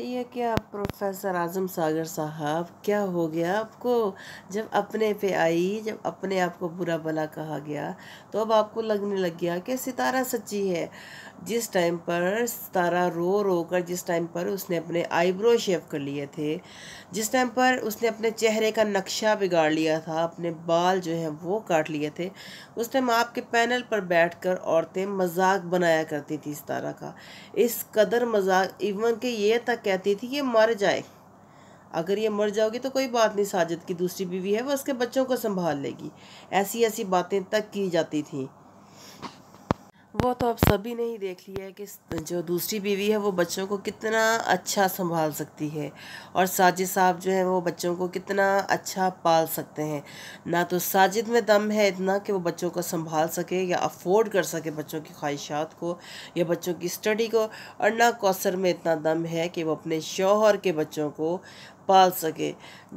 ये क्या प्रोफेसर आजम सागर साहब क्या हो गया आपको जब अपने पे आई जब अपने आप को बुरा भला कहा गया तो अब आपको लगने लग गया कि सितारा सच्ची है जिस टाइम पर तारा रो रो कर जिस टाइम पर उसने अपने आईब्रो शेव कर लिए थे जिस टाइम पर उसने अपने चेहरे का नक्शा बिगाड़ लिया था अपने बाल जो हैं वो काट लिए थे उस टाइम आपके पैनल पर बैठकर औरतें मजाक बनाया करती थी इस तारा का इस कदर मजाक इवन के ये तक कहती थी कि मर जाए अगर ये मर जाओगी तो कोई बात नहीं साजिद की दूसरी बीवी है वह उसके बच्चों को संभाल लेगी ऐसी ऐसी बातें तक की जाती थीं वो तो आप सभी ने ही देख लिया है कि जो दूसरी बीवी है वो बच्चों को कितना अच्छा संभाल सकती है और साजिद साहब जो है वो बच्चों को कितना अच्छा पाल सकते हैं ना तो साजिद में दम है इतना कि वो बच्चों को संभाल सके या अफोर्ड कर सके बच्चों की ख्वाहिशात को या बच्चों की स्टडी को और ना कौसर में इतना दम है कि वो अपने शोहर के बच्चों को पाल सके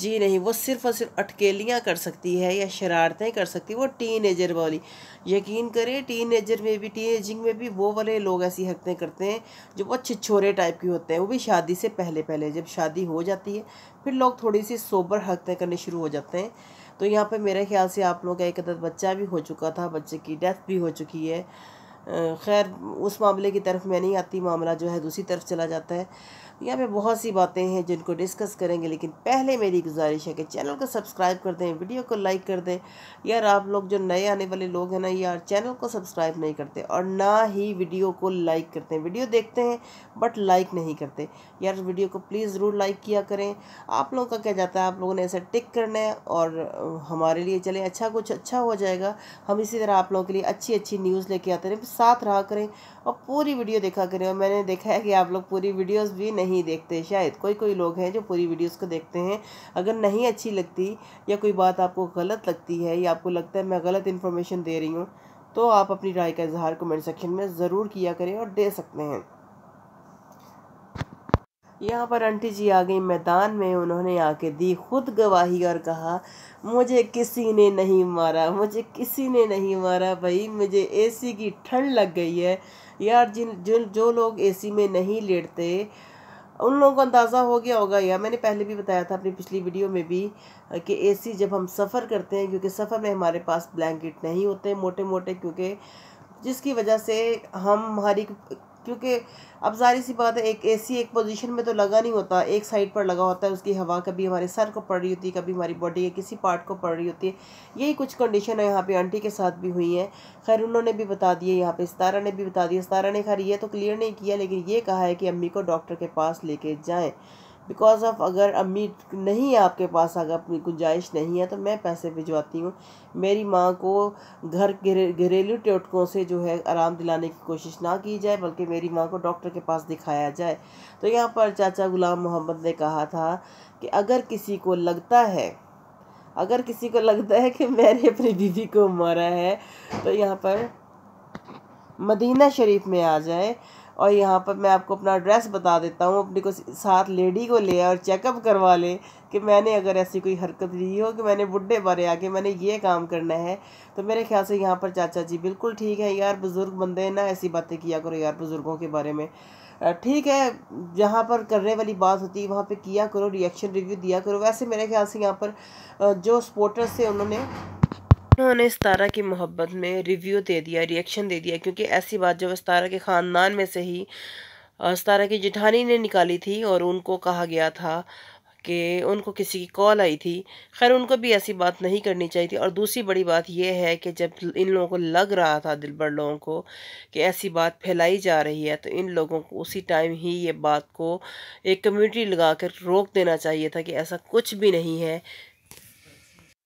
जी नहीं वो सिर्फ़ और सिर्फ अटकेलियाँ कर सकती है या शरारतें कर सकती वो टीन एजर वाली यकीन करें टीन एजर में भी टीन एजिंग में भी वो वाले लोग ऐसी हरकतें करते हैं जो बहुत छिछोरे टाइप के होते हैं वो भी शादी से पहले पहले जब शादी हो जाती है फिर लोग थोड़ी सी सोबर हरकतें करने शुरू हो जाते हैं तो यहाँ पर मेरे ख्याल से आप लोग का एक अदर बच्चा भी हो चुका था बच्चे की डेथ भी हो चुकी है खैर उस मामले की तरफ मैं नहीं आती मामला जो है दूसरी तरफ चला जाता है यहाँ पे बहुत सी बातें हैं जिनको डिस्कस करेंगे लेकिन पहले मेरी गुजारिश है कि चैनल को सब्सक्राइब कर दें वीडियो को लाइक कर दें यार आप लोग जो नए आने वाले लोग हैं ना यार चैनल को सब्सक्राइब नहीं करते और ना ही वीडियो को लाइक करते हैं वीडियो देखते हैं बट लाइक नहीं करते यार वीडियो को प्लीज़ ज़रूर लाइक किया करें आप लोगों का क्या जाता है आप लोगों ने ऐसा टिक करना है और हमारे लिए चले अच्छा कुछ अच्छा हो जाएगा हम इसी तरह आप लोगों के लिए अच्छी अच्छी न्यूज़ लेके आते रहें साथ रहा करें और पूरी वीडियो देखा करें और मैंने देखा है कि आप लोग पूरी वीडियोज़ भी नहीं नहीं देखते शायद कोई कोई लोग हैं जो पूरी वीडियोस को देखते हैं अगर नहीं अच्छी लगती या कोई बात आपको गलत लगती है या आपको लगता है मैं गलत इन्फॉर्मेशन दे रही हूँ तो आप अपनी राय का इजहार कमेंट सेक्शन में ज़रूर किया करें और दे सकते हैं यहाँ पर आंटी जी आ गई मैदान में उन्होंने आके दी खुद गवाही और कहा मुझे किसी ने नहीं मारा मुझे किसी ने नहीं मारा भाई मुझे एसी की ठंड लग गई है यार जिन जो जो लोग एसी में नहीं लेटते उन लोगों को अंदाज़ा हो गया होगा या मैंने पहले भी बताया था अपनी पिछली वीडियो में भी कि एसी जब हम सफ़र करते हैं क्योंकि सफ़र में हमारे पास ब्लैंकेट नहीं होते मोटे मोटे क्योंकि जिसकी वजह से हम हमारी क्योंकि अब जाहिर सी बात है एक एसी एक पोजीशन में तो लगा नहीं होता एक साइड पर लगा होता है उसकी हवा कभी हमारे सर को पड़ रही होती है कभी हमारी बॉडी के किसी पार्ट को पड़ रही होती है यही कुछ कंडीशन है यहाँ पे आंटी के साथ भी हुई हैं खैर उन्होंने भी बता दिए यहाँ पे सितारा ने भी बता दिया सितारा ने खैर ये तो क्लियर नहीं किया लेकिन ये कहा है कि अम्मी को डॉक्टर के पास लेके जाएँ बिकॉज ऑफ अगर अम्मी नहीं है आपके पास अगर अपनी गुंजाइश नहीं है तो मैं पैसे भिजवाती हूँ मेरी माँ को घर घरेलू टोटकों से जो है आराम दिलाने की कोशिश ना की जाए बल्कि मेरी माँ को डॉक्टर के पास दिखाया जाए तो यहाँ पर चाचा गुलाम मोहम्मद ने कहा था कि अगर किसी को लगता है अगर किसी को लगता है कि मैंने अपनी बीवी को मारा है तो यहाँ पर मदीना शरीफ में आ जाए और यहाँ पर मैं आपको अपना एड्रेस बता देता हूँ अपने को साथ लेडी को ले और चेकअप करवा ले कि मैंने अगर ऐसी कोई हरकत ली हो कि मैंने बुढ़े बारे आके मैंने ये काम करना है तो मेरे ख्याल से यहाँ पर चाचा जी बिल्कुल ठीक है यार बुज़ुर्ग बंदे ना ऐसी बातें किया करो यार बुज़ुर्गों के बारे में ठीक है जहाँ पर करने वाली बात होती है वहाँ पर किया करो रिएक्शन रिव्यू दिया करो वैसे मेरे ख्याल से यहाँ पर जो सपोर्टर्स थे उन्होंने उन्होंने तारा की मोहब्बत में रिव्यू दे दिया रिएक्शन दे दिया क्योंकि ऐसी बात जब इस तारा के ख़ानदान में से ही इस तारा की जिठानी ने निकाली थी और उनको कहा गया था कि उनको किसी की कॉल आई थी खैर उनको भी ऐसी बात नहीं करनी चाहिए थी और दूसरी बड़ी बात यह है कि जब इन लोगों को लग रहा था दिल बड़ लोगों को कि ऐसी बात फैलाई जा रही है तो इन लोगों को उसी टाइम ही ये बात को एक कम्युनिटी लगा कर रोक देना चाहिए था कि ऐसा कुछ भी नहीं है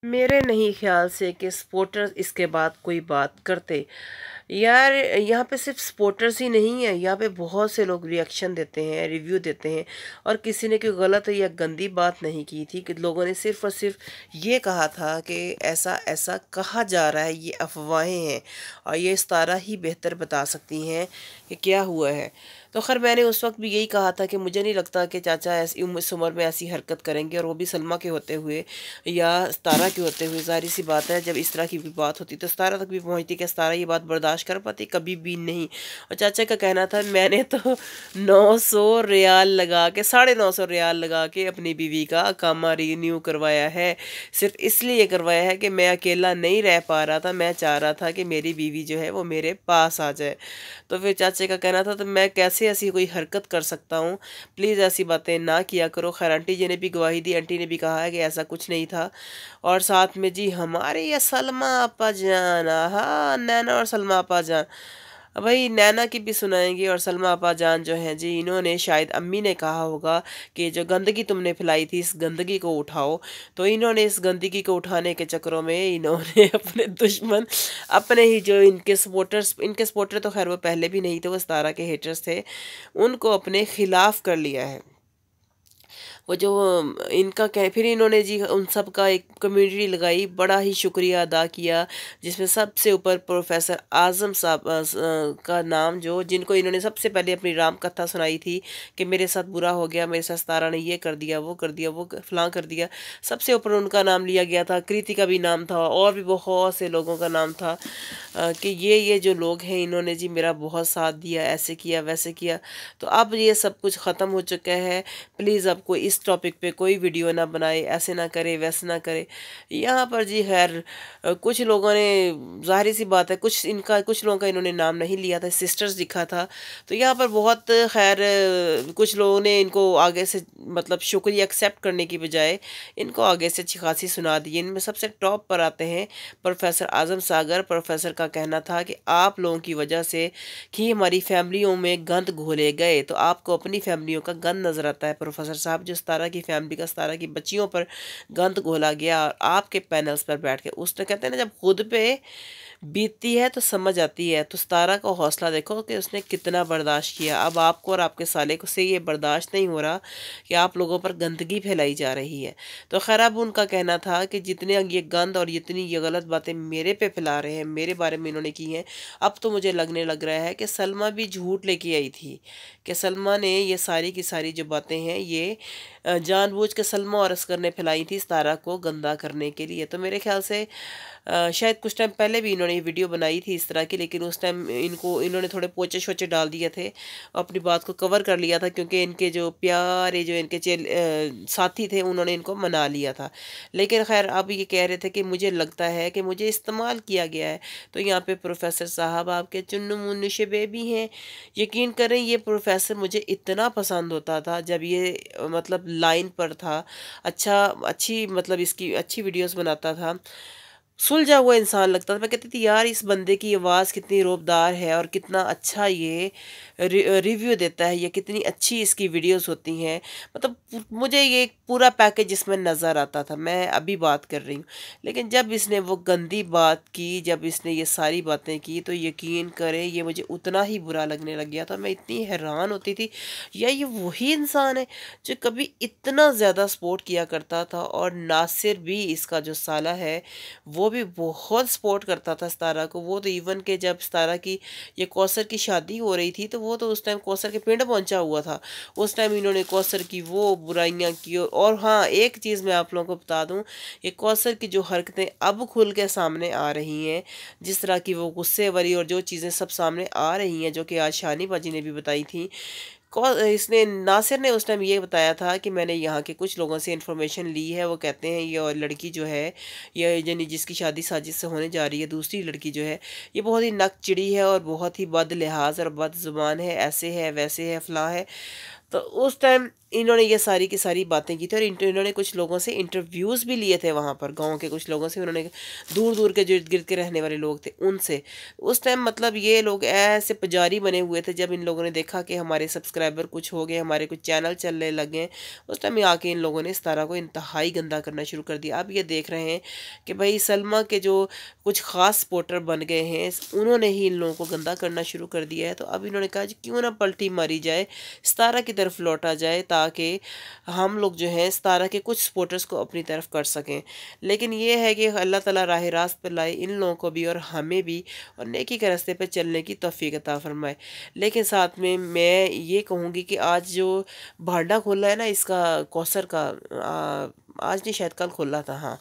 मेरे नहीं ख्याल से कि स्पोर्टर्स इसके बाद कोई बात करते यार यहाँ पे सिर्फ सपोर्टर्स ही नहीं है यहाँ पे बहुत से लोग रिएक्शन देते हैं रिव्यू देते हैं और किसी ने कोई गलत या गंदी बात नहीं की थी कि लोगों ने सिर्फ और सिर्फ ये कहा था कि ऐसा ऐसा कहा जा रहा है ये अफवाहें हैं और ये तारा ही बेहतर बता सकती हैं कि क्या हुआ है तो खैर मैंने उस वक्त भी यही कहा था कि मुझे नहीं लगता कि चाचा ऐसी इस उम्र में ऐसी हरकत करेंगे और वो भी सलमा के होते हुए या सतारा के होते हुए जारी सी बात है जब इस तरह की भी बात होती तो सतारा तक भी पहुँचती कि सतारा ये बात बर्दाश्त बर्दाश्त कर पाती कभी भी नहीं और चाचा का कहना था मैंने तो नौ सौ रियाल लगा के साढ़े नौ सौ रियाल लगा के अपनी बीवी का कामा रीन्यू करवाया है सिर्फ इसलिए करवाया है कि मैं अकेला नहीं रह पा रहा था मैं चाह रहा था कि मेरी बीवी जो है वो मेरे पास आ जाए तो फिर चाचे का कहना था तो मैं कैसे ऐसी कोई हरकत कर सकता हूँ प्लीज़ ऐसी बातें ना किया करो खैर आंटी जी ने भी गवाही दी आंटी ने भी कहा है कि ऐसा कुछ नहीं था और साथ में जी हमारे या सलमा अपा जान हाँ नैना और सलमा आपा जान भाई नैना की भी सुनाएंगी और सलमा आपा जान जो हैं जी इन्होंने शायद अम्मी ने कहा होगा कि जो गंदगी तुमने फैलाई थी इस गंदगी को उठाओ तो इन्होंने इस गंदगी को उठाने के चक्करों में इन्होंने अपने दुश्मन अपने ही जो इनके सपोर्टर्स इनके सपोर्टर तो खैर वो पहले भी नहीं थे वो सतारा के हेटर्स थे उनको अपने खिलाफ कर लिया है वो जो इनका कह फिर इन्होंने जी उन सब का एक कम्युनिटी लगाई बड़ा ही शुक्रिया अदा किया जिसमें सबसे ऊपर प्रोफेसर आज़म साहब का नाम जो जिनको इन्होंने सबसे पहले अपनी राम कथा सुनाई थी कि मेरे साथ बुरा हो गया मेरे साथ सतारा ने ये कर दिया वो कर दिया वो फलां कर दिया सबसे ऊपर उनका नाम लिया गया था कृति का भी नाम था और भी बहुत से लोगों का नाम था कि ये ये जो लोग हैं इन्होंने जी मेरा बहुत साथ दिया ऐसे किया वैसे किया तो अब ये सब कुछ ख़त्म हो चुका है प्लीज़ आपको इस टॉपिक पे कोई वीडियो ना बनाए ऐसे ना करे वैसे ना करे यहाँ पर जी खैर कुछ लोगों ने जाहिर सी बात है कुछ इनका कुछ लोगों का इन्होंने नाम नहीं लिया था सिस्टर्स लिखा था तो यहाँ पर बहुत खैर कुछ लोगों ने इनको आगे से मतलब शुक्रिया एक्सेप्ट करने की बजाय इनको आगे से अच्छी खासी सुना दी इनमें सबसे टॉप पर आते हैं प्रोफेसर आजम सागर प्रोफेसर का कहना था कि आप लोगों की वजह से कि हमारी फैमिलियों में गंद घोले गए तो आपको अपनी फैमिलियों का गंद नज़र आता है प्रोफेसर साहब जिस सतारा की फैमिली का सतारा की बच्चियों पर गंद घोला गया और आपके पैनल्स पर बैठ के उसने कहते हैं ना जब खुद पे बीतती है तो समझ आती है तो सतारा का हौसला देखो कि उसने कितना बर्दाश्त किया अब आपको और आपके साले को से ये बर्दाश्त नहीं हो रहा कि आप लोगों पर गंदगी फैलाई जा रही है तो खैर अब उनका कहना था कि जितने ये गंद और जितनी ये गलत बातें मेरे पे फैला रहे हैं मेरे बारे में इन्होंने की हैं अब तो मुझे लगने लग रहा है कि सलमा भी झूठ लेके आई थी कि सलमा ने ये सारी की सारी जो बातें हैं ये जानबूझ के सलमा और असकर ने फैलाई थी सतारा को गंदा करने के लिए तो मेरे ख्याल से शायद कुछ टाइम पहले भी इन्होंने इन्होंने वीडियो बनाई थी इस तरह की लेकिन उस टाइम इनको इन्होंने थोड़े पोचे शोचे डाल दिए थे अपनी बात को कवर कर लिया था क्योंकि इनके जो प्यारे जो इनके चेल साथी थे उन्होंने इनको मना लिया था लेकिन खैर अब ये कह रहे थे कि मुझे लगता है कि मुझे इस्तेमाल किया गया है तो यहाँ पर प्रोफेसर साहब आपके मुन्न शबे भी हैं यकीन करें ये प्रोफेसर मुझे इतना पसंद होता था जब ये मतलब लाइन पर था अच्छा अच्छी मतलब इसकी अच्छी वीडियोस बनाता था सुलझा हुआ इंसान लगता था मैं कहती थी यार इस बंदे की आवाज़ कितनी रोबदार है और कितना अच्छा ये रिव्यू देता है या कितनी अच्छी इसकी वीडियोस होती हैं मतलब मुझे ये एक पूरा पैकेज इसमें नज़र आता था मैं अभी बात कर रही हूँ लेकिन जब इसने वो गंदी बात की जब इसने ये सारी बातें की तो यकीन करें ये मुझे उतना ही बुरा लगने लग गया था मैं इतनी हैरान होती थी या ये वही इंसान है जो कभी इतना ज़्यादा सपोर्ट किया करता था और नासिर भी इसका जो साला है वो भी बहुत सपोर्ट करता था सतारा को वो तो इवन के जब सतारा की ये कौसर की शादी हो रही थी तो वो तो उस टाइम कौसर के पिंड पहुंचा हुआ था उस टाइम इन्होंने कौसर की वो बुराइयाँ की और हाँ एक चीज़ मैं आप लोगों को बता दूँ ये कौसर की जो हरकतें अब खुल के सामने आ रही हैं जिस तरह की वो गुस्से वरी और जो चीज़ें सब सामने आ रही हैं जो कि आज शानी बाजी ने भी बताई थी कौन इसने नासिर ने उस टाइम ये बताया था कि मैंने यहाँ के कुछ लोगों से इन्फॉर्मेशन ली है वो कहते हैं ये लड़की जो है ये यानी जिसकी शादी साजिश से होने जा रही है दूसरी लड़की जो है ये बहुत ही नक चिड़ी है और बहुत ही बद लिहाज और बद जुबान है ऐसे है वैसे है फलाँ है तो उस टाइम इन्होंने ये सारी की सारी बातें की थी और इन्होंने कुछ लोगों से इंटरव्यूज़ भी लिए थे वहाँ पर गांव के कुछ लोगों से उन्होंने दूर दूर के जो इर्द गिर्द के रहने वाले लोग थे उनसे उस टाइम मतलब ये लोग ऐसे पुजारी बने हुए थे जब इन लोगों ने देखा कि हमारे सब्सक्राइबर कुछ हो गए हमारे कुछ चैनल चलने लगे उस टाइम आके इन लोगों ने इस तारा को इंतहाई गंदा करना शुरू कर दिया अब ये देख रहे हैं कि भाई सलमा के जो कुछ ख़ास सपोर्टर बन गए हैं उन्होंने ही इन लोगों को गंदा करना शुरू कर दिया है तो अब इन्होंने कहा क्यों ना पलटी मारी जाए सतारा की तरफ लौटा जाए ताकि हम लोग जो है तारा के कुछ सपोर्टर्स को अपनी तरफ कर सकें लेकिन ये है कि अल्लाह ताला राह रास्त पर लाए इन लोगों को भी और हमें भी और नेकी के रास्ते पर चलने की तोफ़ी अता फरमाए लेकिन साथ में मैं ये कहूँगी कि आज जो भांडा खोला है ना इसका कौसर का आ, आज नहीं शायद कल खोला था हाँ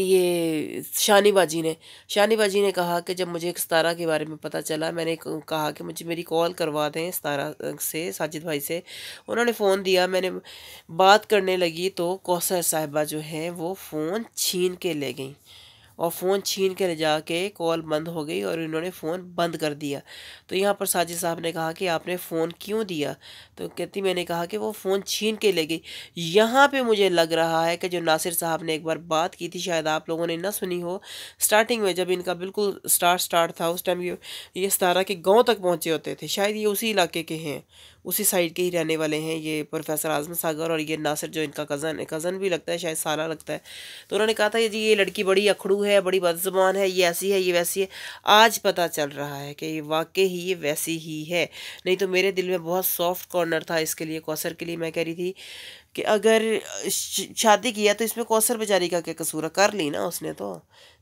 ये शानी बाजी ने शानी बाजी ने कहा कि जब मुझे एक सतारा के बारे में पता चला मैंने कहा कि मुझे मेरी कॉल करवा दें सतारा से साजिद भाई से उन्होंने फ़ोन दिया मैंने बात करने लगी तो कौसर साहिबा जो हैं वो फ़ोन छीन के ले गई और फ़ोन छीन के ले जाके कॉल बंद हो गई और इन्होंने फ़ोन बंद कर दिया तो यहाँ पर साजिद साहब ने कहा कि आपने फ़ोन क्यों दिया तो कहती मैंने कहा कि वो फ़ोन छीन के ले गई यहाँ पर मुझे लग रहा है कि जो नासिर साहब ने एक बार बात की थी शायद आप लोगों ने ना सुनी हो स्टार्टिंग में जब इनका बिल्कुल स्टार्ट स्टार्ट था उस टाइम ये ये सतारा के गाँव तक पहुँचे होते थे शायद ये उसी इलाके के हैं उसी साइड के ही रहने वाले हैं ये प्रोफेसर आजम सागर और ये नासिर जो इनका कज़न कज़न भी लगता है शायद सारा लगता है तो उन्होंने कहा था जी ये लड़की बड़ी अखड़ू है बड़ी बदजबान है ये ऐसी है ये वैसी है आज पता चल रहा है कि ये वाकई ही ये वैसी ही है नहीं तो मेरे दिल में बहुत सॉफ्ट कॉर्नर था इसके लिए कौसर के लिए मैं कह रही थी कि अगर शादी किया तो इसमें कौसर बेचारी का क्या कसूर है कर ली ना उसने तो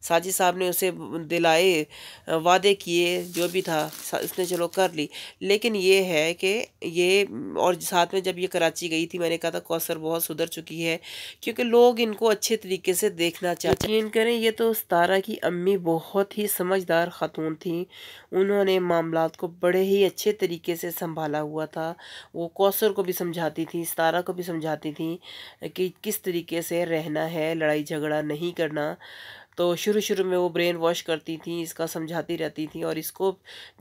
साजी साहब ने उसे दिलाए वादे किए जो भी था उसने चलो कर ली लेकिन ये है कि ये और साथ में जब ये कराची गई थी मैंने कहा था कौसर बहुत सुधर चुकी है क्योंकि लोग इनको अच्छे तरीके से देखना चाहते हैं करें ये तो उस तारा की अम्मी बहुत ही समझदार ख़ातून थी उन्होंने मामला को बड़े ही अच्छे तरीके से संभाला हुआ था वो कौसर को भी समझाती थी इस तारा को भी समझाती बताती थी कि किस तरीके से रहना है लड़ाई झगड़ा नहीं करना तो शुरू शुरू में वो ब्रेन वॉश करती थी इसका समझाती रहती थी और इसको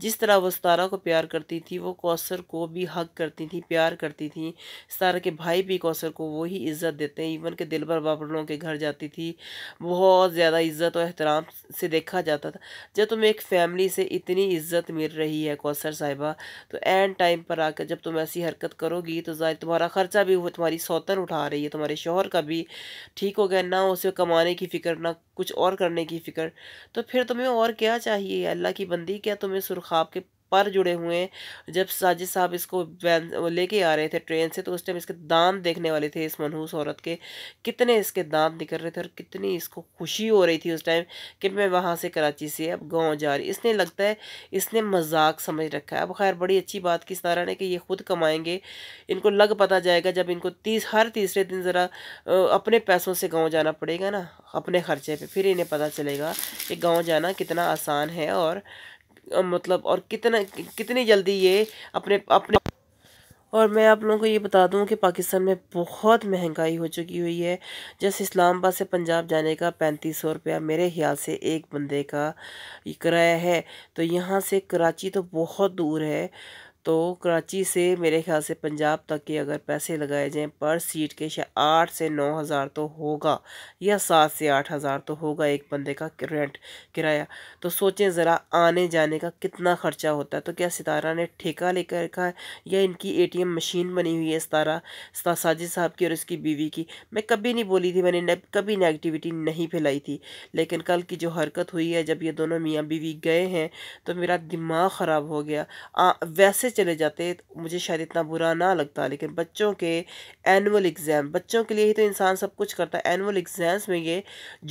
जिस तरह वो सतारा को प्यार करती थी वो कौसर को भी हक करती थी प्यार करती थी सतारा के भाई भी कौसर को वही इज़्ज़त देते हैं इवन के दिलबर बाबरों के घर जाती थी बहुत ज़्यादा इज़्ज़त और एहतराम से देखा जाता था जब तुम्हें एक फैमिली से इतनी इज़्ज़त मिल रही है कौसर साहिबा तो एंड टाइम पर आकर जब तुम ऐसी हरकत करोगी तो ज़ाहिर तुम्हारा ख़र्चा भी वो तुम्हारी सौतन उठा रही है तुम्हारे शोहर का भी ठीक हो गया ना उसे कमाने की फ़िक्र ना कुछ और और करने की फ़िक्र तो फिर तुम्हें और क्या चाहिए अल्लाह की बंदी क्या तुम्हें सुरखाब के पर जुड़े हुए हैं जब साजिद साहब इसको लेके आ रहे थे ट्रेन से तो उस टाइम इसके दांत देखने वाले थे इस मनहूस औरत के कितने इसके दांत निकल रहे थे और कितनी इसको खुशी हो रही थी उस टाइम कि मैं वहाँ से कराची से अब गाँव जा रही इसने लगता है इसने मजाक समझ रखा है अब खैर बड़ी अच्छी बात की सारा ने कि ये खुद कमाएँगे इनको लग पता जाएगा जब इनको तीस हर तीसरे दिन ज़रा अपने पैसों से गाँव जाना पड़ेगा ना अपने ख़र्चे पर फिर इन्हें पता चलेगा कि गाँव जाना कितना आसान है और मतलब और कितना कितनी जल्दी ये अपने अपने और मैं आप लोगों को ये बता दूं कि पाकिस्तान में बहुत महंगाई हो चुकी हुई है जैसे इस्लामाबाद से पंजाब जाने का पैंतीस सौ रुपया मेरे ख्याल से एक बंदे का किराया है तो यहाँ से कराची तो बहुत दूर है तो कराची से मेरे ख्याल से पंजाब तक के अगर पैसे लगाए जाएं पर सीट के आठ से नौ हज़ार तो होगा या सात से आठ हज़ार तो होगा एक बंदे का रेंट किराया तो सोचें ज़रा आने जाने का कितना ख़र्चा होता है तो क्या सितारा ने ठेका लेकर रखा है या इनकी एटीएम मशीन बनी हुई है सितारा साजिद साहब की और इसकी बीवी की मैं कभी नहीं बोली थी मैंने ने, कभी नेगेटिविटी नहीं फैलाई थी लेकिन कल की जो हरकत हुई है जब ये दोनों मियाँ बीवी गए हैं तो मेरा दिमाग ख़राब हो गया आ, वैसे चले जाते तो मुझे शायद इतना बुरा ना लगता लेकिन बच्चों के एनुअल एग्ज़ाम बच्चों के लिए ही तो इंसान सब कुछ करता है एनुअल एग्ज़ाम्स में ये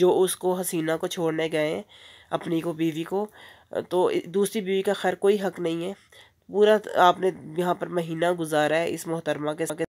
जो उसको हसीना को छोड़ने गए अपनी को बीवी को तो दूसरी बीवी का खैर कोई हक नहीं है पूरा आपने यहाँ पर महीना गुजारा है इस मोहतरमा के